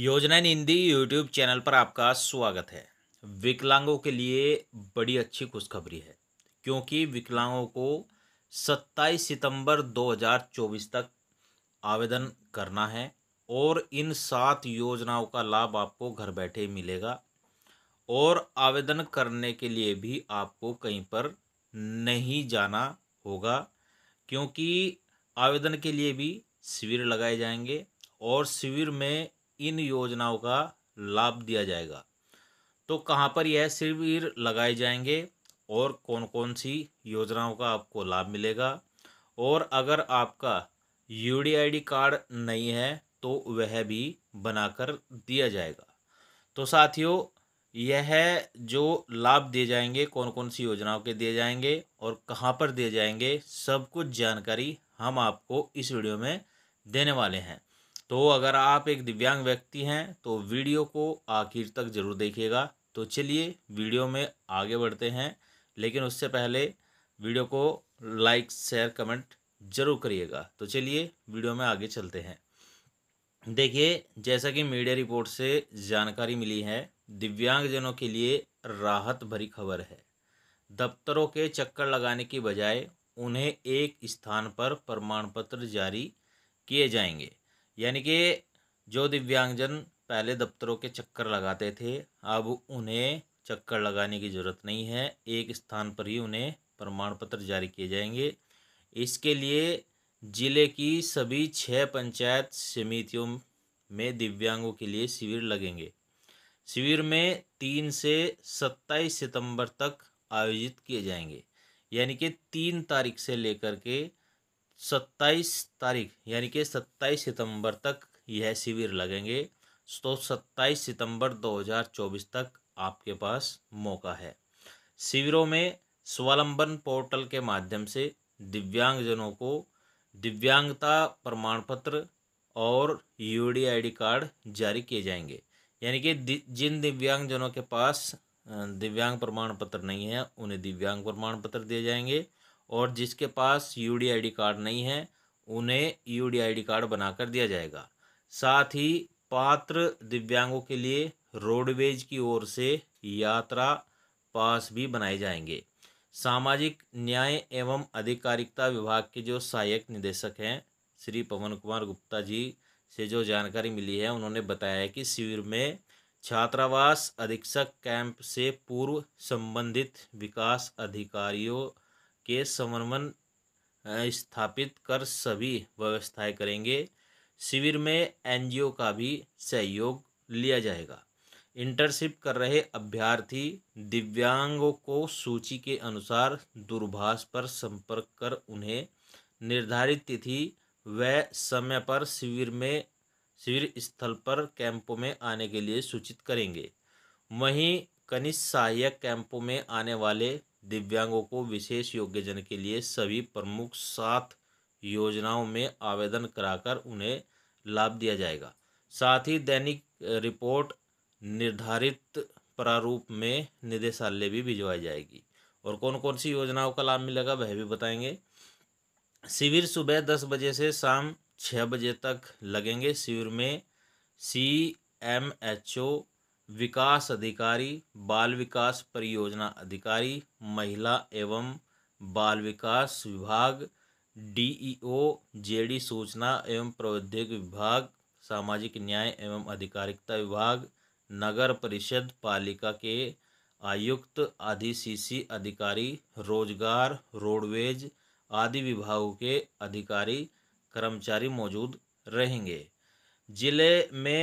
योजना Hindi YouTube channel पर आपका स्वागत है विकलांगों के लिए बड़ी अच्छी खुशखबरी है क्योंकि विकलांगों को 27 सितंबर 2024 तक आवेदन करना है और इन सात योजनाओं का लाभ आपको घर बैठे मिलेगा और आवेदन करने के लिए भी आपको कहीं पर नहीं जाना होगा क्योंकि आवेदन के लिए भी शिविर लगाए जाएंगे और शिविर में इन योजनाओं का लाभ दिया जाएगा तो कहाँ पर यह शिविर लगाए जाएंगे और कौन कौन सी योजनाओं का आपको लाभ मिलेगा और अगर आपका डी कार्ड नहीं है तो वह भी बनाकर दिया जाएगा तो साथियों यह जो लाभ दिए जाएंगे कौन कौन सी योजनाओं के दिए जाएंगे और कहाँ पर दिए जाएंगे सब कुछ जानकारी हम आपको इस वीडियो में देने वाले हैं तो अगर आप एक दिव्यांग व्यक्ति हैं तो वीडियो को आखिर तक ज़रूर देखिएगा तो चलिए वीडियो में आगे बढ़ते हैं लेकिन उससे पहले वीडियो को लाइक शेयर कमेंट ज़रूर करिएगा तो चलिए वीडियो में आगे चलते हैं देखिए जैसा कि मीडिया रिपोर्ट से जानकारी मिली है दिव्यांगजनों के लिए राहत भरी खबर है दफ्तरों के चक्कर लगाने की बजाय उन्हें एक स्थान पर प्रमाण पत्र जारी किए जाएंगे यानी कि जो दिव्यांगजन पहले दफ्तरों के चक्कर लगाते थे अब उन्हें चक्कर लगाने की ज़रूरत नहीं है एक स्थान पर ही उन्हें प्रमाण पत्र जारी किए जाएंगे इसके लिए ज़िले की सभी छः पंचायत समितियों में दिव्यांगों के लिए शिविर लगेंगे शिविर में तीन से सत्ताईस सितंबर तक आयोजित किए जाएंगे यानी कि तीन तारीख से लेकर के सत्ताईस तारीख यानी कि सत्ताईस सितंबर तक यह शिविर लगेंगे तो सत्ताईस सितंबर 2024 तक आपके पास मौका है शिविरों में स्वावलंबन पोर्टल के माध्यम से दिव्यांगजनों को दिव्यांगता प्रमाण पत्र और यू डी कार्ड जारी किए जाएंगे यानी कि जिन दिव्यांगजनों के पास दिव्यांग प्रमाण पत्र नहीं है उन्हें दिव्यांग प्रमाण पत्र दिए जाएंगे और जिसके पास यू डी कार्ड नहीं है उन्हें यू डी कार्ड बनाकर दिया जाएगा साथ ही पात्र दिव्यांगों के लिए रोडवेज की ओर से यात्रा पास भी बनाए जाएंगे सामाजिक न्याय एवं अधिकारिकता विभाग के जो सहायक निदेशक हैं श्री पवन कुमार गुप्ता जी से जो जानकारी मिली है उन्होंने बताया है कि शिविर में छात्रावास अधीक्षक कैंप से पूर्व संबंधित विकास अधिकारियों के समन्वय स्थापित कर सभी व्यवस्थाएं करेंगे शिविर में एनजीओ का भी सहयोग लिया जाएगा इंटर्नशिप कर रहे अभ्यर्थी दिव्यांगों को सूची के अनुसार दूरभाष पर संपर्क कर उन्हें निर्धारित तिथि व समय पर शिविर में शिविर स्थल पर कैंपों में आने के लिए सूचित करेंगे वहीं कनिष्ठ सहायक कैंपों में आने वाले दिव्यांगों को विशेष योग्यजन के लिए सभी प्रमुख सात योजनाओं में आवेदन कराकर उन्हें लाभ दिया जाएगा साथ ही दैनिक रिपोर्ट निर्धारित प्रारूप में निदेशालय भी भिजवाई जाएगी और कौन कौन सी योजनाओं का लाभ मिलेगा वह भी बताएंगे शिविर सुबह दस बजे से शाम छः बजे तक लगेंगे शिविर में सी एम एच ओ विकास अधिकारी बाल विकास परियोजना अधिकारी महिला एवं बाल विकास विभाग डीईओ जेडी सूचना एवं प्रौद्योगिक विभाग सामाजिक न्याय एवं अधिकारिकता विभाग नगर परिषद पालिका के आयुक्त आदि सीसी अधिकारी रोजगार रोडवेज आदि विभागों के अधिकारी कर्मचारी मौजूद रहेंगे जिले में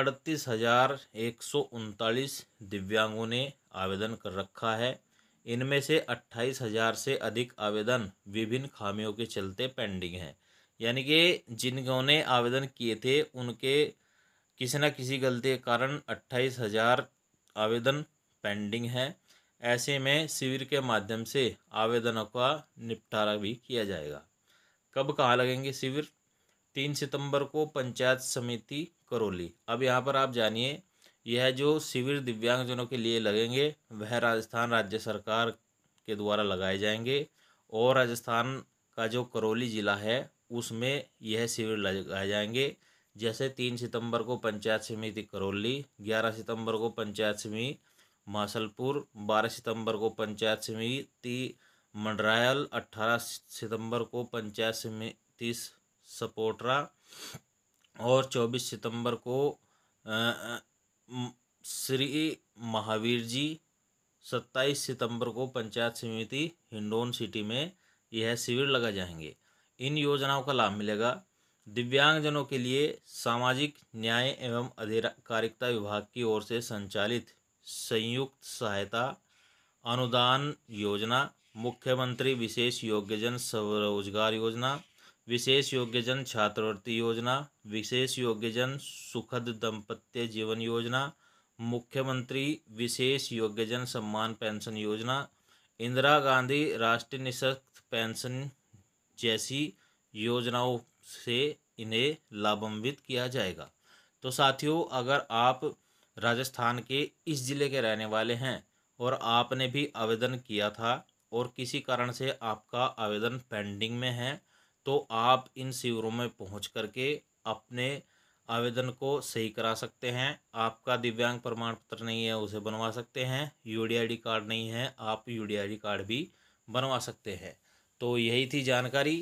अड़तीस हज़ार एक सौ उनतालीस दिव्यांगों ने आवेदन कर रखा है इनमें से अट्ठाईस हज़ार से अधिक आवेदन विभिन्न खामियों के चलते पेंडिंग हैं यानी कि जिनों ने आवेदन किए थे उनके किसी न किसी गलती के कारण अट्ठाईस हज़ार आवेदन पेंडिंग हैं ऐसे में शिविर के माध्यम से आवेदनों का निपटारा भी किया जाएगा कब कहाँ लगेंगे शिविर तीन सितंबर को पंचायत समिति करौली अब यहाँ पर आप जानिए यह जो शिविर दिव्यांगजनों के लिए लगेंगे वह राजस्थान राज्य सरकार के द्वारा लगाए जाएंगे और राजस्थान का जो करौली ज़िला है उसमें यह शिविर लगाए जाएंगे जैसे तीन सितंबर को पंचायत समिति करौली ग्यारह सितंबर को पंचायत समिति मासलपुर बारह सितंबर को पंचायत समिति मंडरायल अट्ठारह सितंबर को पंचायत समिति सपोटरा और 24 सितंबर को श्री महावीर जी 27 सितंबर को पंचायत समिति हिंडोन सिटी में यह शिविर लगा जाएंगे इन योजनाओं का लाभ मिलेगा दिव्यांगजनों के लिए सामाजिक न्याय एवं अधिकारिकता विभाग की ओर से संचालित संयुक्त सहायता अनुदान योजना मुख्यमंत्री विशेष योग्यजन स्वरोजगार योजना विशेष योग्यजन छात्रवृत्ति योजना विशेष योग्यजन सुखद दंपत्य जीवन योजना मुख्यमंत्री विशेष योग्यजन सम्मान पेंशन योजना इंदिरा गांधी राष्ट्रीय निशक्त पेंशन जैसी योजनाओं से इन्हें लाभान्वित किया जाएगा तो साथियों अगर आप राजस्थान के इस ज़िले के रहने वाले हैं और आपने भी आवेदन किया था और किसी कारण से आपका आवेदन पेंडिंग में है तो आप इन शिविरों में पहुंच करके अपने आवेदन को सही करा सकते हैं आपका दिव्यांग प्रमाण पत्र नहीं है उसे बनवा सकते हैं यू कार्ड नहीं है आप यू कार्ड भी बनवा सकते हैं तो यही थी जानकारी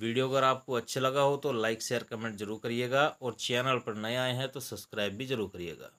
वीडियो अगर आपको अच्छा लगा हो तो लाइक शेयर कमेंट जरूर करिएगा और चैनल पर नए आए हैं तो सब्सक्राइब भी जरूर करिएगा